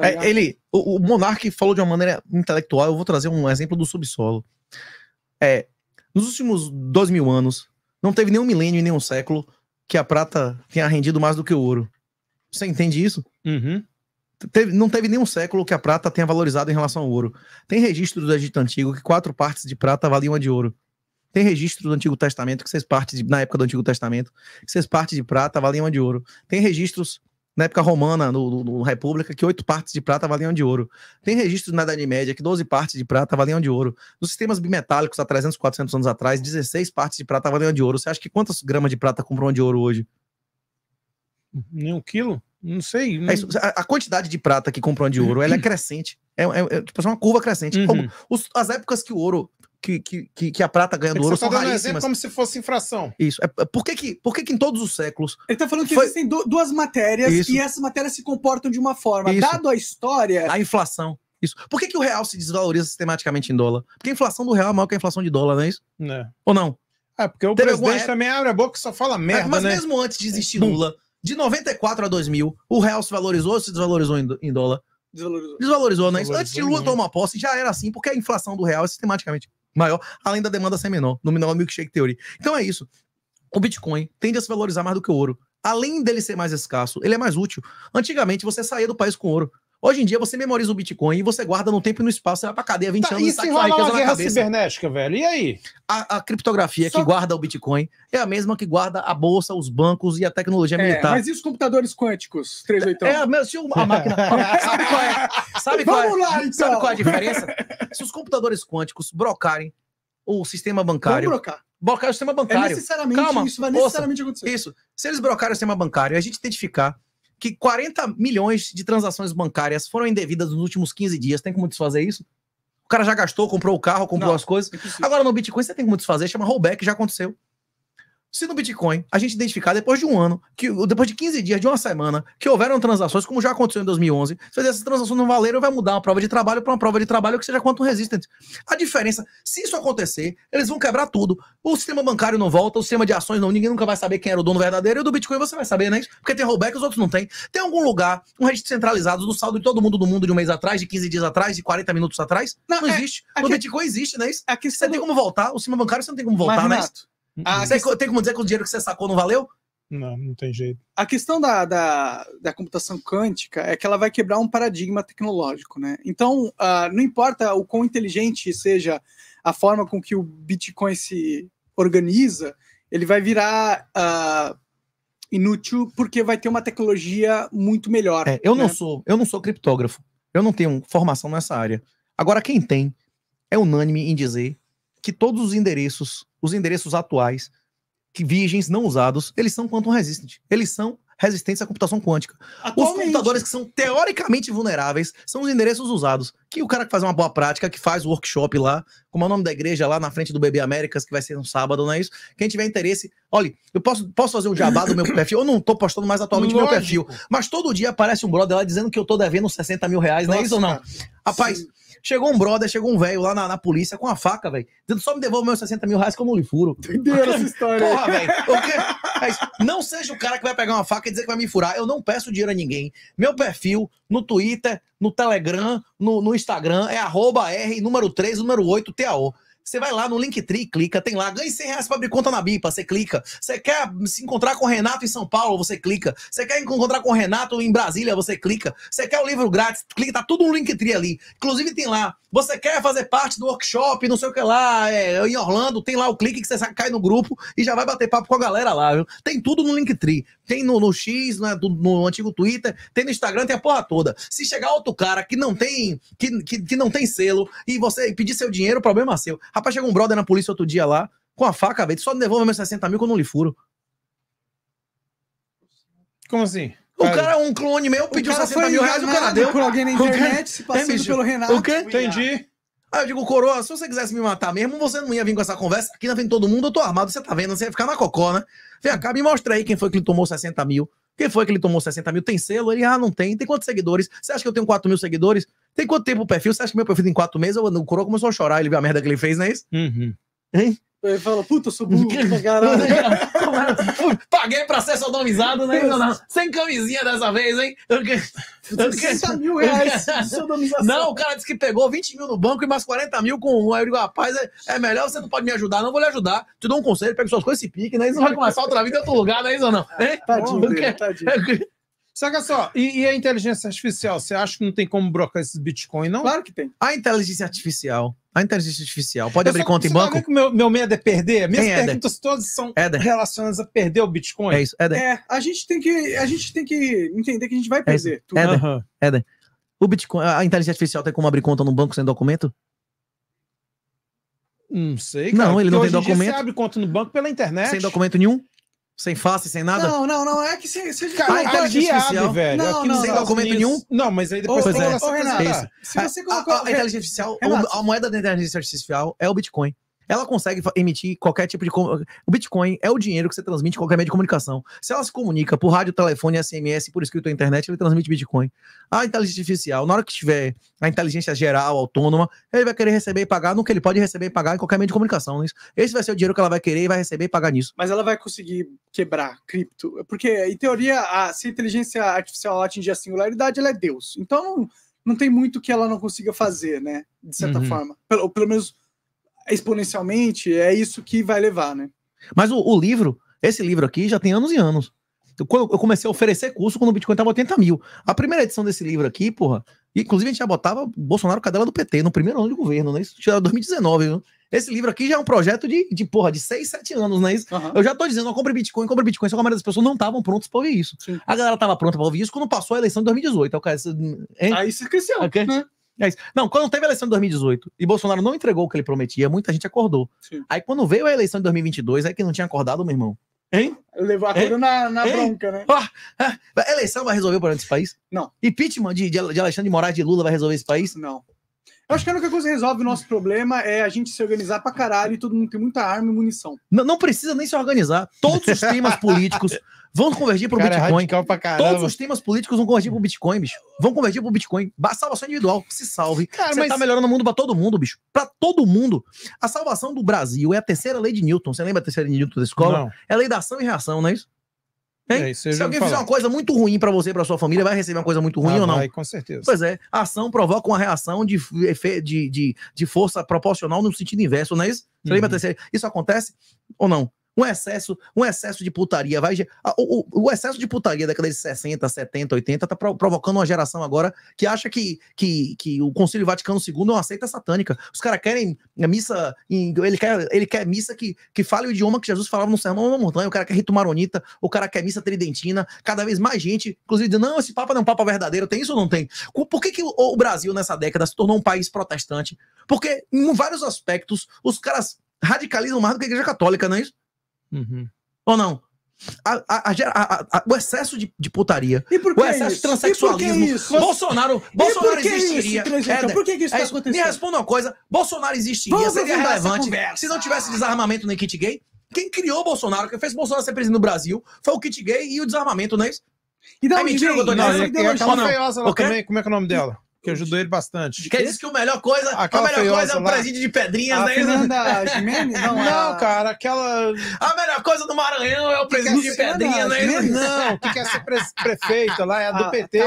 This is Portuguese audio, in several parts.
Tá é, ele, o, o Monark falou de uma maneira intelectual. Eu vou trazer um exemplo do subsolo. É, nos últimos dois mil anos, não teve nenhum milênio e nenhum século que a prata tenha rendido mais do que o ouro. Você entende isso? Uhum. Teve, não teve nenhum século que a prata tenha valorizado em relação ao ouro. Tem registro do Egito Antigo que quatro partes de prata valiam uma de ouro. Tem registro do Antigo Testamento que seis partes, de, na época do Antigo Testamento, que seis partes de prata valiam uma de ouro. Tem registros na época romana, no, no República, que oito partes de prata valiam de ouro. Tem registros na Idade Média que 12 partes de prata valiam de ouro. Nos sistemas bimetálicos, há 300, 400 anos atrás, 16 partes de prata valiam de ouro. Você acha que quantas gramas de prata compram de ouro hoje? Nenhum quilo? Não sei. Não... É a, a, quantidade de prata que compram de ouro, ela é crescente. É, é, é, é uma curva crescente. Uhum. Como os, as épocas que o ouro que, que, que a prata ganha do ouro você são tá dando exemplo como se fosse infração. Isso. É, por que que, por que que em todos os séculos... Ele está falando que foi... existem duas matérias Isso. e essas matérias se comportam de uma forma. Isso. Dado a história... A inflação. Isso. Por que, que o real se desvaloriza sistematicamente em dólar? Porque a inflação do real é maior que a inflação de dólar, não é isso? É. Ou não? É, porque o Teve presidente alguma... também abre a boca e só fala é, merda, é, Mas né? mesmo antes de existir Lula, de 94 a 2000, o real se valorizou ou se desvalorizou em, dólar? Desvalorizou. Desvalorizou, né? Desvalorizou, antes de Lula tomar posse, já era assim, porque a inflação do real é sistematicamente maior, além da demanda ser menor, nominal milkshake theory. Então é isso. O Bitcoin tende a se valorizar mais do que o ouro. Além dele ser mais escasso, ele é mais útil. Antigamente você saía do país com ouro. Hoje em dia você memoriza o Bitcoin e você guarda no tempo e no espaço, você vai pra cadeia 20 tá, anos. E se enrola uma guerra cabeça. cibernética, velho? E aí? A, a criptografia Só... que guarda o Bitcoin é a mesma que guarda a bolsa, os bancos e a tecnologia é, militar. Mas e os computadores quânticos? 381? É, é se a máquina. sabe qual é? Sabe qual é, lá, então. sabe qual é a diferença? Se os computadores quânticos brocarem o sistema bancário. Vamos brocar brocar o sistema é bancário. É necessariamente, Calma, isso vai necessariamente ouça, acontecer. Isso. Se eles brocarem o sistema bancário, a gente identificar que 40 milhões de transações bancárias foram indevidas nos últimos 15 dias. Tem como desfazer isso? O cara já gastou, comprou o carro, comprou não, as coisas. Agora no Bitcoin você tem como desfazer, chama rollback, já aconteceu se no Bitcoin a gente identificar depois de um ano, que depois de 15 dias, de uma semana, que houveram transações, como já aconteceu em 2011, se essas transações não valeram, vai mudar uma prova de trabalho para uma prova de trabalho que seja quanto resistente. A diferença, se isso acontecer, eles vão quebrar tudo. O sistema bancário não volta, o sistema de ações não, ninguém nunca vai saber quem era o dono verdadeiro, e o do Bitcoin você vai saber, né? Porque tem rollback, os outros não tem. Tem algum lugar, um registro centralizado do saldo de todo mundo do mundo de um mês atrás, de 15 dias atrás, de 40 minutos atrás? Não, não é, existe. No é Bitcoin existe, né? Aqui É que você não... tem como voltar, o sistema bancário você não tem como voltar, né? Mas, né? Renato, você, tem como dizer que o dinheiro que você sacou não valeu? Não, não tem jeito. A questão da, da, da, computação quântica é que ela vai quebrar um paradigma tecnológico, né? Então, uh, não importa o quão inteligente seja a forma com que o Bitcoin se organiza, ele vai virar uh, inútil porque vai ter uma tecnologia muito melhor. É, eu né? não sou, eu não sou criptógrafo. Eu não tenho formação nessa área. Agora, quem tem é unânime em dizer que todos os endereços, os endereços atuais, que virgens não usados, eles são quantum resistant. Eles são resistentes à computação quântica. Atualmente. Os computadores que são teoricamente vulneráveis são os endereços usados. Que o cara que faz uma boa prática, que faz o workshop lá, como é o nome da igreja lá na frente do Bebê Américas, que vai ser no um sábado, não é isso? Quem tiver interesse, olha, eu posso, posso fazer um jabá do meu perfil. Eu não tô postando mais atualmente Lógico. meu perfil, mas todo dia aparece um brother lá dizendo que eu tô devendo 60 mil reais, não é isso ou não? Rapaz, Sim. Chegou um brother, chegou um velho lá na, na, polícia com a faca, velho. só me devolva meus 60 mil reais que eu não lhe furo. Entendeu essa história? Porra, velho. Não seja o cara que vai pegar uma faca e dizer que vai me furar. Eu não peço dinheiro a ninguém. Meu perfil no Twitter, no Telegram, no, no Instagram é arroba R, número 3, número 8, TAO. Você vai lá no Linktree, clica, tem lá, ganhe 100 reais para abrir conta na BIPA, você clica. Você quer se encontrar com o Renato em São Paulo, você clica. Você quer encontrar com o Renato em Brasília, você clica. Você quer o livro grátis, clica, tá tudo no Linktree ali. Inclusive tem lá, você quer fazer parte do workshop, não sei o que lá, é, em Orlando, tem lá o clique que você cai no grupo e já vai bater papo com a galera lá, viu? Tem tudo no Linktree tem no, no X, né, do, no antigo Twitter, tem no Instagram, tem a porra toda. Se chegar outro cara que não tem, que, que, que não tem selo e você pedir seu dinheiro, problema é seu. Rapaz, chegou um brother na polícia outro dia lá, com a faca, velho, só me devolve meus 60 mil que eu não lhe furo. Como assim? O cara, cara um clone meu, pediu 60 mil reais, o cara deu. Por alguém na internet, se passando pelo Renato. O quê? Entendi. Aí eu digo, coroa, se você quisesse me matar mesmo, você não ia vir com essa conversa. Aqui na frente todo mundo, eu tô armado, você tá vendo, você ia ficar na cocó, né? Vem cá, me mostra aí quem foi que ele tomou 60 mil. Quem foi que ele tomou 60 mil? Tem selo? Ele, ah, não tem. Tem quantos seguidores? Você acha que eu tenho 4 mil seguidores? Tem quanto tempo o perfil? Você acha que meu perfil tem 4 meses? O coroa começou a chorar, ele viu a merda que ele fez, não é isso? Uhum. Hein? Ele fala, puta, eu sou burro pra caralho. Paguei pra ser sodomizado, né? Não, não. Sem camisinha dessa vez, hein? Eu, que... eu, que... 60 mil reais de sodomização. Não, o cara disse que pegou 20 mil no banco e mais 40 mil com um. Aí eu digo, rapaz, é, é, melhor, você não pode me ajudar, não vou lhe ajudar. Te dou um conselho, pega suas coisas e pique, né? Isso vai começar outra vida em outro lugar, né? Isso não. É, hein? Tadinho, Bom, que... tadinho. Saca só, e, e, a inteligência artificial? Você acha que não tem como brocar esses bitcoins não? Claro que tem. A inteligência artificial a inteligência artificial pode eu abrir só, conta em banco? Que meu, meu medo é perder? Minhas Quem perguntas todas são relacionadas a perder o Bitcoin. É isso, Éder. É, a gente tem que, a gente tem que entender que a gente vai é perder. É tudo. uhum. o Bitcoin, a inteligência artificial tem como abrir conta no banco sem documento? Não sei, cara. Não, ele não tem documento. Você abre conta no banco pela internet. Sem documento nenhum? Sem face, sem nada? Não, não, não. É que se, se a gente... Cara, ah, inteligência artificial. velho. Não, não, sem não, documento nenhum? Não, mas aí depois... você é. Ô, Renata, é se você colocou... A, a, a inteligência artificial, a, a moeda da inteligência artificial é o Bitcoin. Ela consegue emitir qualquer tipo de. O Bitcoin é o dinheiro que você transmite em qualquer meio de comunicação. Se ela se comunica por rádio, telefone, SMS, por escrito ou internet, ele transmite Bitcoin. A inteligência artificial, na hora que tiver a inteligência geral, autônoma, ele vai querer receber e pagar no que ele pode receber e pagar em qualquer meio de comunicação. Né? Esse vai ser o dinheiro que ela vai querer e vai receber e pagar nisso. Mas ela vai conseguir quebrar cripto? Porque, em teoria, a, se a inteligência artificial atingir a singularidade, ela é Deus. Então, não, não tem muito que ela não consiga fazer, né? De certa uhum. forma. Pelo, pelo menos exponencialmente, é isso que vai levar, né? Mas o, o livro, esse livro aqui, já tem anos e anos. Eu, eu comecei a oferecer curso quando o Bitcoin estava 80 mil. A primeira edição desse livro aqui, porra, inclusive a gente já botava Bolsonaro cadela do PT no primeiro ano de governo, né? Isso já 2019, viu? Esse livro aqui já é um projeto de, de porra, de 6, 7 anos, né? Uhum. Eu já tô dizendo, não compre Bitcoin, compre Bitcoin, só que a maioria das pessoas não estavam prontas para ouvir isso. Sim. A galera tava pronta para ouvir isso quando passou a eleição de 2018. Então, é o cara, hein? aí se esqueceu, é okay? né? É isso. Não, quando teve a eleição de 2018 e Bolsonaro não entregou o que ele prometia, muita gente acordou. Sim. Aí quando veio a eleição de 2022, aí é que não tinha acordado, meu irmão. Hein? Levou a coisa na, na bronca, né? Ah, ah, eleição vai resolver o problema desse país? Não. Impeachment de, de, de Alexandre de Moraes de Lula vai resolver esse país? Não. Eu acho que a única coisa que resolve o nosso problema é a gente se organizar pra caralho e todo mundo tem muita arma e munição. Não, não precisa nem se organizar. Todos os temas políticos vão convergir pro Cara, é Bitcoin. radical pra Todos os temas políticos vão convergir pro Bitcoin, bicho. Vão convergir pro Bitcoin. Ba- Salvação individual, se salve. Cara, Você mas- tá melhorando o mundo pra todo mundo, bicho. Pra todo mundo. A salvação do Brasil é a terceira lei de Newton. Você lembra a terceira lei de Newton da escola? Não. É a lei da ação e reação, não é isso? É, se alguém falar. fizer uma coisa muito ruim para você e para sua família, vai receber uma coisa muito ruim ah, ou não? Vai, com certeza. Pois é, a ação provoca uma reação de, de, de, de força proporcional no sentido inverso, não é isso? Uhum. Isso acontece ou não? um excesso, um excesso de putaria. Vai, o, o, o excesso de putaria da década de 60, 70, 80 tá provocando uma geração agora que acha que, que, que o Concílio Vaticano II não é aceita satânica. Os caras querem é, missa, em, ele, quer, ele quer missa que, que fale o idioma que Jesus falava no Sermão na Montanha, o cara quer rito maronita, o cara quer missa tridentina, cada vez mais gente, inclusive, diz, não, esse Papa não é um Papa verdadeiro, tem isso ou não tem? Por que, que o, o Brasil nessa década se tornou um país protestante? Porque em vários aspectos os caras radicalizam mais do que a Igreja Católica, não é isso? Uhum. Ou não? A, a, a, o excesso de, de putaria, o excesso isso? de transexualismo. Bolsonaro, Bolsonaro existiria. Isso, por que, que isso tá é, acontecendo? Me responda uma coisa: Bolsonaro existiria, Vamos seria relevante se não tivesse desarmamento no kit gay. Quem criou Bolsonaro, quem fez Bolsonaro ser presidente no Brasil, foi o kit gay e o desarmamento, não é isso? E daí, tá é mentira que Como é que é o nome dela? que ajudou ele bastante. Quer dizer que a melhor coisa, a melhor coisa é o presídio de pedrinhas, a né? Fernanda Não, não a... cara, aquela. A melhor coisa do Maranhão é o é presídio de pedrinhas, né? Não, o que quer é ser pre prefeita lá é a, a do ah, PT.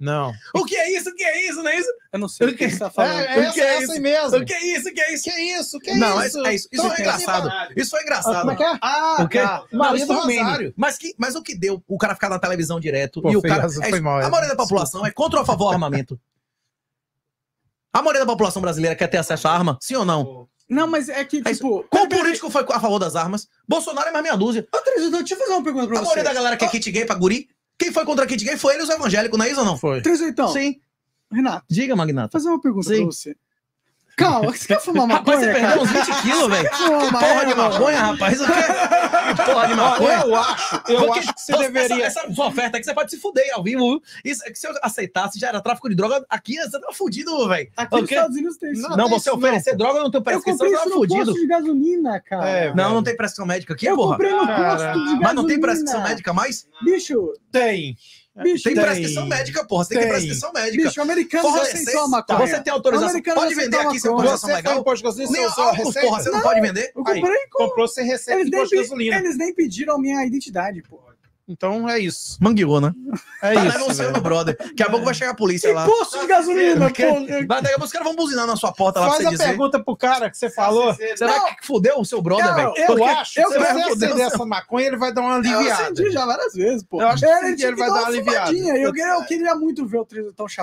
Não. O que é isso? O que é isso? Não é isso? Eu não sei o que, você está é falando. É, essa, o que é essa isso? mesmo. O que é isso? O que é isso? O que é isso? O que é não, isso? É, isso. Isso foi é engraçado. isso foi engraçado. Ah, como é que é? Ah, o que? Tá. Maria do Rosário. Mas, que, mas o que deu o cara ficar na televisão direto Pô, e o cara... é, mal, a maioria da população é contra ou a favor do armamento. A maioria da população brasileira quer ter acesso à arma? Sim ou não? Não, mas é que, é tipo. Qual é político foi a favor das armas? Bolsonaro é mais meia dúzia. Ô, Três, deixa eu fazer uma pergunta pra você. A maioria da galera quer ah. kit gay pra guri? Quem foi contra kit gay foi ele os evangélicos, não é isso ou não? Foi. Três, então. Sim. Renato. Diga, Magnata. Fazer uma pergunta Sim. pra você. Calma, você quer fumar maconha? Rapaz, você perdeu uns 20 quilos, velho. Porra de maconha, rapaz. Eu Porra de maconha. Eu acho, eu Porque, acho que você deveria. Essa, essa sua oferta aqui, você pode se fuder ao vivo. Isso, se eu aceitasse, já era tráfico de droga. Aqui você tava tá fudido, velho. Aqui Porque... nos Estados Unidos tem isso. Não, você oferecer não. droga não tem prescrição, você tava fudido. Posto de gasolina, cara. É, não, não tem prescrição médica aqui, eu porra. Eu comprei no posto de gasolina. Mas não tem prescrição médica mais? Bicho. Tem. É, Bicho, tem, tem prescrição médica, porra. Você tem, tem que prescrição médica. Bicho, americano Fornecês, sem toma maconha. Você tem autorização. Americano pode vender aqui sem autorização legal? Você receita. Ah, porra. Você não, não, pode vender? Eu comprei com... Comprou sem receita eles de nem, gasolina. Eles nem pediram minha identidade, porra. Então é isso. Mangueou, né? É tá isso. o seu brother. Daqui a pouco vai chegar a polícia lá. Posto de gasolina, pô. Né? Daqui a pouco os caras vão buzinar na sua porta lá Faz pra você a dizer. pergunta pro cara que você falou. Será que fudeu o seu brother, velho? Eu, acho. Eu vai acender seu... essa maconha, ele vai dar uma aliviada. Eu acendi já várias vezes, pô. Eu acho que é, ele, ele vai dar uma aliviada. Eu, eu queria muito ver o trilho tão chato.